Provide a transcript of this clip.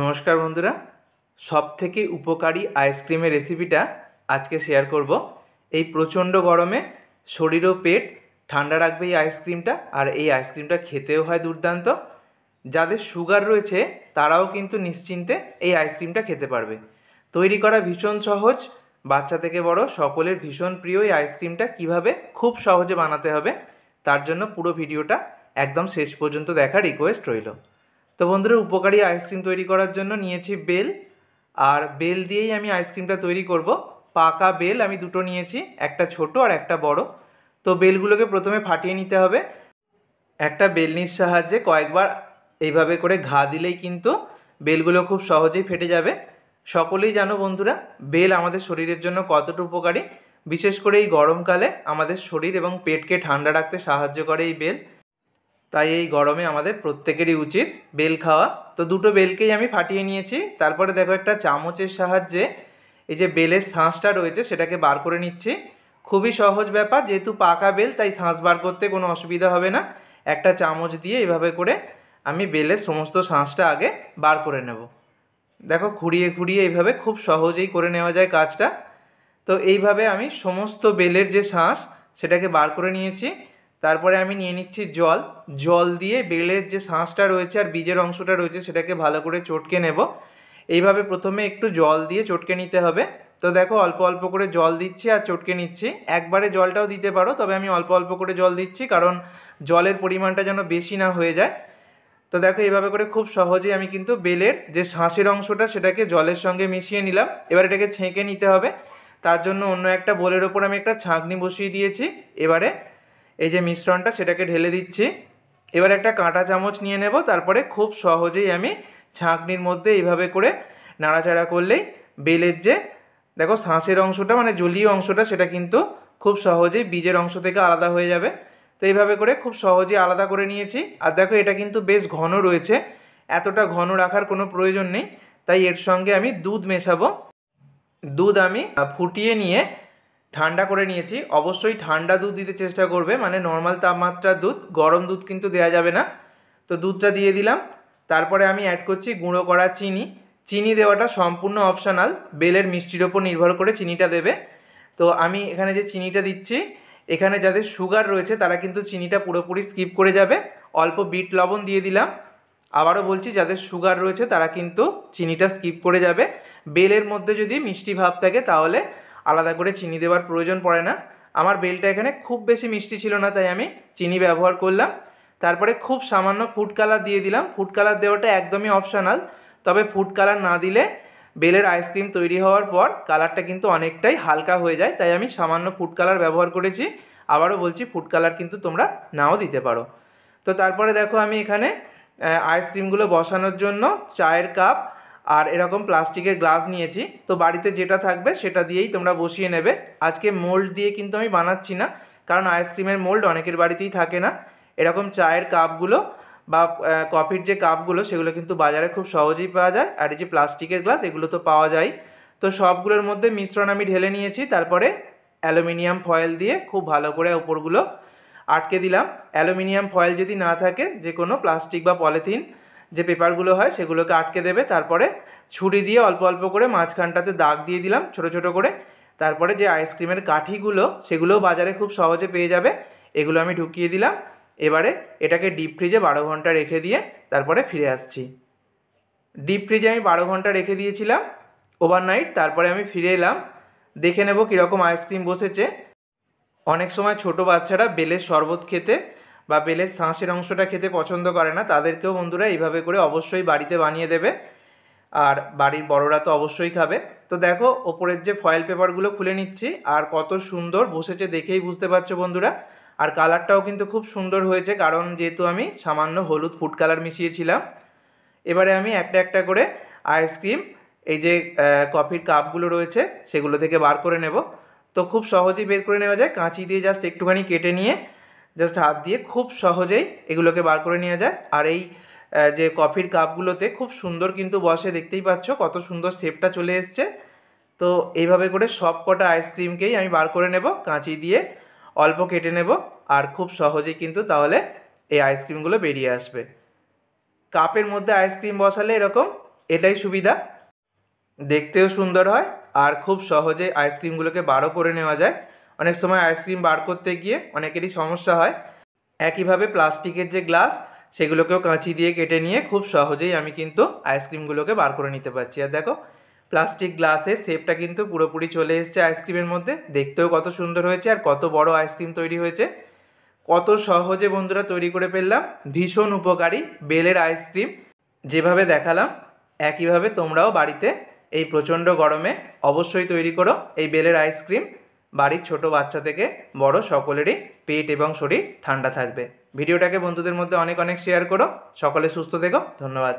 নমস্কার বন্ধুরা সব থেকে উপকারী আইসক্রিমের রেসিপিটা আজকে শেয়ার করব এই প্রচণ্ড গরমে শরীর ও পেট ঠান্ডা রাখবে এই আইসক্রিমটা আর এই আইসক্রিমটা খেতেও হয় দুর্দান্ত যাদের সুগার রয়েছে তারাও কিন্তু নিশ্চিন্তে এই আইসক্রিমটা খেতে পারবে তৈরি করা ভীষণ সহজ বাচ্চা থেকে বড় সকলের ভীষণ প্রিয় এই আইসক্রিমটা কিভাবে খুব সহজে বানাতে হবে তার জন্য পুরো ভিডিওটা একদম শেষ পর্যন্ত দেখা রিকোয়েস্ট রইল তো বন্ধুরা উপকারী আইসক্রিম তৈরি করার জন্য নিয়েছি বেল আর বেল দিয়েই আমি আইসক্রিমটা তৈরি করব পাকা বেল আমি দুটো নিয়েছি একটা ছোট আর একটা বড় তো বেলগুলোকে প্রথমে ফাটিয়ে নিতে হবে একটা বেলনির সাহায্যে কয়েকবার এইভাবে করে ঘা দিলেই কিন্তু বেলগুলো খুব সহজেই ফেটে যাবে সকলেই জানো বন্ধুরা বেল আমাদের শরীরের জন্য কতটা উপকারী বিশেষ করে এই গরমকালে আমাদের শরীর এবং পেটকে ঠান্ডা রাখতে সাহায্য করে এই বেল তাই এই গরমে আমাদের প্রত্যেকেরই উচিত বেল খাওয়া তো দুটো বেলকেই আমি ফাটিয়ে নিয়েছি তারপরে দেখো একটা চামচের সাহায্যে এই যে বেলের শাঁসটা রয়েছে সেটাকে বার করে নিচ্ছি খুবই সহজ ব্যাপার যেহেতু পাকা বেল তাই শাঁস বার করতে কোনো অসুবিধা হবে না একটা চামচ দিয়ে এভাবে করে আমি বেলের সমস্ত শাঁসটা আগে বার করে নেব দেখো খুঁড়িয়ে খুঁড়িয়ে এইভাবে খুব সহজেই করে নেওয়া যায় কাজটা তো এইভাবে আমি সমস্ত বেলের যে শাঁস সেটাকে বার করে নিয়েছি তারপরে আমি নিয়ে নিচ্ছি জল জল দিয়ে বেলের যে শাঁসটা রয়েছে আর বীজের অংশটা রয়েছে সেটাকে ভালো করে চটকে নেব এইভাবে প্রথমে একটু জল দিয়ে চটকে নিতে হবে তো দেখো অল্প অল্প করে জল দিচ্ছি আর চটকে নিচ্ছি একবারে জলটাও দিতে পারো তবে আমি অল্প অল্প করে জল দিচ্ছি কারণ জলের পরিমাণটা যেন বেশি না হয়ে যায় তো দেখো এইভাবে করে খুব সহজেই আমি কিন্তু বেলের যে শাঁসের অংশটা সেটাকে জলের সঙ্গে মিশিয়ে নিলাম এবার এটাকে ছেঁকে নিতে হবে তার জন্য অন্য একটা বোলের ওপর আমি একটা ছাঁকনি বসিয়ে দিয়েছি এবারে এই যে মিশ্রণটা সেটাকে ঢেলে দিচ্ছি এবার একটা কাঁটা চামচ নিয়ে নেব তারপরে খুব সহজেই আমি ছাঁকনির মধ্যে এইভাবে করে নাড়াচাড়া করলেই বেলের যে দেখো শাঁসের অংশটা মানে জলীয় অংশটা সেটা কিন্তু খুব সহজেই বীজের অংশ থেকে আলাদা হয়ে যাবে তো এইভাবে করে খুব সহজেই আলাদা করে নিয়েছি আর দেখো এটা কিন্তু বেশ ঘন রয়েছে এতটা ঘন রাখার কোনো প্রয়োজন নেই তাই এর সঙ্গে আমি দুধ মেশাবো দুধ আমি ফুটিয়ে নিয়ে ঠান্ডা করে নিয়েছি অবশ্যই ঠান্ডা দুধ দিতে চেষ্টা করবে মানে নর্মাল তাপমাত্রার দুধ গরম দুধ কিন্তু দেওয়া যাবে না তো দুধটা দিয়ে দিলাম তারপরে আমি অ্যাড করছি গুঁড়ো করা চিনি চিনি দেওয়াটা সম্পূর্ণ অপশানাল বেলের মিষ্টির ওপর নির্ভর করে চিনিটা দেবে তো আমি এখানে যে চিনিটা দিচ্ছি এখানে যাদের সুগার রয়েছে তারা কিন্তু চিনিটা পুরোপুরি স্কিপ করে যাবে অল্প বিট লবণ দিয়ে দিলাম আবারও বলছি যাদের সুগার রয়েছে তারা কিন্তু চিনিটা স্কিপ করে যাবে বেলের মধ্যে যদি মিষ্টি ভাব থাকে তাহলে আলাদা করে চিনি দেওয়ার প্রয়োজন পড়ে না আমার বেলটা এখানে খুব বেশি মিষ্টি ছিল না তাই আমি চিনি ব্যবহার করলাম তারপরে খুব সামান্য ফুড কালার দিয়ে দিলাম ফুড কালার দেওয়াটা একদমই অপশানাল তবে ফুড কালার না দিলে বেলের আইসক্রিম তৈরি হওয়ার পর কালারটা কিন্তু অনেকটাই হালকা হয়ে যায় তাই আমি সামান্য ফুড কালার ব্যবহার করেছি আবারও বলছি ফুড কালার কিন্তু তোমরা নাও দিতে পারো তো তারপরে দেখো আমি এখানে আইসক্রিমগুলো বসানোর জন্য চায়ের কাপ আর এরকম প্লাস্টিকের গ্লাস নিয়েছি তো বাড়িতে যেটা থাকবে সেটা দিয়েই তোমরা বসিয়ে নেবে আজকে মোল্ড দিয়ে কিন্তু আমি বানাচ্ছি না কারণ আইসক্রিমের মোল্ড অনেকের বাড়িতেই থাকে না এরকম চায়ের কাপগুলো বা কফির যে কাপগুলো সেগুলো কিন্তু বাজারে খুব সহজেই পাওয়া যায় আর এই যে প্লাস্টিকের গ্লাস এগুলো তো পাওয়া যায় তো সবগুলোর মধ্যে মিশ্রণ আমি ঢেলে নিয়েছি তারপরে অ্যালুমিনিয়াম ফয়েল দিয়ে খুব ভালো করে ওপরগুলো আটকে দিলাম অ্যালুমিনিয়াম ফয়েল যদি না থাকে যে কোনো প্লাস্টিক বা পলিথিন যে পেপারগুলো হয় সেগুলোকে আটকে দেবে তারপরে ছুরি দিয়ে অল্প অল্প করে মাঝখানটাতে দাগ দিয়ে দিলাম ছোট ছোট করে তারপরে যে আইসক্রিমের কাঠিগুলো সেগুলোও বাজারে খুব সহজে পেয়ে যাবে এগুলো আমি ঢুকিয়ে দিলাম এবারে এটাকে ডিপ ফ্রিজে বারো ঘন্টা রেখে দিয়ে তারপরে ফিরে আসছি ডিপ ফ্রিজে আমি বারো ঘন্টা রেখে দিয়েছিলাম ওভারনাইট তারপরে আমি ফিরে এলাম দেখে নেব কীরকম আইসক্রিম বসেছে অনেক সময় ছোট বাচ্চারা বেলের শরবত খেতে বা বেলের শাঁসের অংশটা খেতে পছন্দ করে না তাদেরকেও বন্ধুরা এইভাবে করে অবশ্যই বাড়িতে বানিয়ে দেবে আর বাড়ির বড়রা তো অবশ্যই খাবে তো দেখো ওপরের যে ফয়েল পেপারগুলো খুলে নিচ্ছি আর কত সুন্দর বসেছে দেখেই বুঝতে পারছো বন্ধুরা আর কালারটাও কিন্তু খুব সুন্দর হয়েছে কারণ যেহেতু আমি সামান্য হলুদ ফুড কালার মিশিয়েছিলাম এবারে আমি একটা একটা করে আইসক্রিম এই যে কফির কাপগুলো রয়েছে সেগুলো থেকে বার করে নেব তো খুব সহজেই বের করে নেওয়া যায় কাঁচি দিয়ে জাস্ট একটুখানি কেটে নিয়ে জাস্ট হাত দিয়ে খুব সহজেই এগুলোকে বার করে নেওয়া যায় আর এই যে কফির কাপগুলোতে খুব সুন্দর কিন্তু বসে দেখতেই পাচ্ছ কত সুন্দর শেপটা চলে এসছে তো এইভাবে করে সব কটা আইসক্রিমকেই আমি বার করে নেব কাঁচি দিয়ে অল্প কেটে নেব আর খুব সহজেই কিন্তু তাহলে এই আইসক্রিমগুলো বেরিয়ে আসবে কাপের মধ্যে আইসক্রিম বসালে এরকম এটাই সুবিধা দেখতেও সুন্দর হয় আর খুব সহজে আইসক্রিমগুলোকে বারো করে নেওয়া যায় অনেক সময় আইসক্রিম বার করতে গিয়ে অনেকেরই সমস্যা হয় একইভাবে প্লাস্টিকের যে গ্লাস সেগুলোকেও কাঁচি দিয়ে কেটে নিয়ে খুব সহজেই আমি কিন্তু আইসক্রিমগুলোকে বার করে নিতে পারছি আর দেখো প্লাস্টিক গ্লাসে শেপটা কিন্তু পুরোপুরি চলে এসছে আইসক্রিমের মধ্যে দেখতেও কত সুন্দর হয়েছে আর কত বড় আইসক্রিম তৈরি হয়েছে কত সহজে বন্ধুরা তৈরি করে ফেললাম ভীষণ উপকারী বেলের আইসক্রিম যেভাবে দেখালাম একইভাবে তোমরাও বাড়িতে এই প্রচণ্ড গরমে অবশ্যই তৈরি করো এই বেলের আইসক্রিম বাড়ির ছোট বাচ্চা থেকে বড় সকলেরই পেট এবং শরীর ঠান্ডা থাকবে ভিডিওটাকে বন্ধুদের মধ্যে অনেক অনেক শেয়ার করো সকলে সুস্থ থেকো ধন্যবাদ